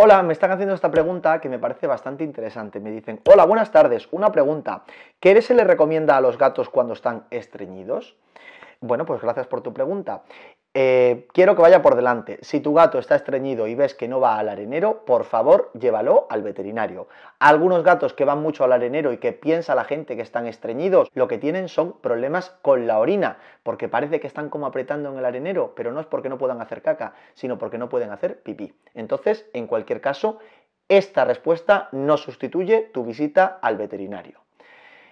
Hola, me están haciendo esta pregunta que me parece bastante interesante. Me dicen, hola, buenas tardes, una pregunta. ¿Qué se le recomienda a los gatos cuando están estreñidos? Bueno, pues gracias por tu pregunta. Eh, quiero que vaya por delante. Si tu gato está estreñido y ves que no va al arenero, por favor, llévalo al veterinario. Algunos gatos que van mucho al arenero y que piensa la gente que están estreñidos, lo que tienen son problemas con la orina, porque parece que están como apretando en el arenero, pero no es porque no puedan hacer caca, sino porque no pueden hacer pipí. Entonces, en cualquier caso, esta respuesta no sustituye tu visita al veterinario.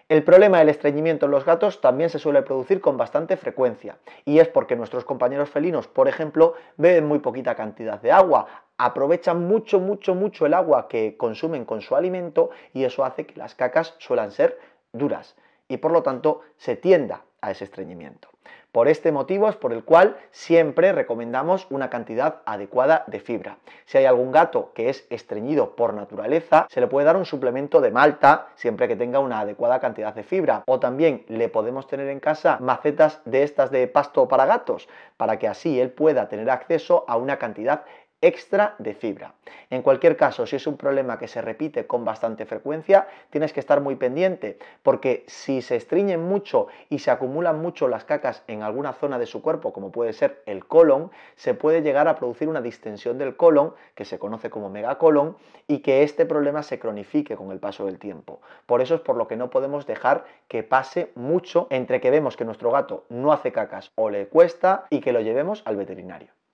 El problema del estreñimiento en los gatos también se suele producir con bastante frecuencia y es porque nuestros compañeros felinos, por ejemplo, beben muy poquita cantidad de agua, aprovechan mucho, mucho, mucho el agua que consumen con su alimento y eso hace que las cacas suelan ser duras y por lo tanto se tienda a ese estreñimiento. Por este motivo es por el cual siempre recomendamos una cantidad adecuada de fibra. Si hay algún gato que es estreñido por naturaleza, se le puede dar un suplemento de malta siempre que tenga una adecuada cantidad de fibra. O también le podemos tener en casa macetas de estas de pasto para gatos, para que así él pueda tener acceso a una cantidad extra de fibra. En cualquier caso, si es un problema que se repite con bastante frecuencia, tienes que estar muy pendiente, porque si se estriñen mucho y se acumulan mucho las cacas en alguna zona de su cuerpo, como puede ser el colon, se puede llegar a producir una distensión del colon, que se conoce como megacolon, y que este problema se cronifique con el paso del tiempo. Por eso es por lo que no podemos dejar que pase mucho entre que vemos que nuestro gato no hace cacas o le cuesta y que lo llevemos al veterinario.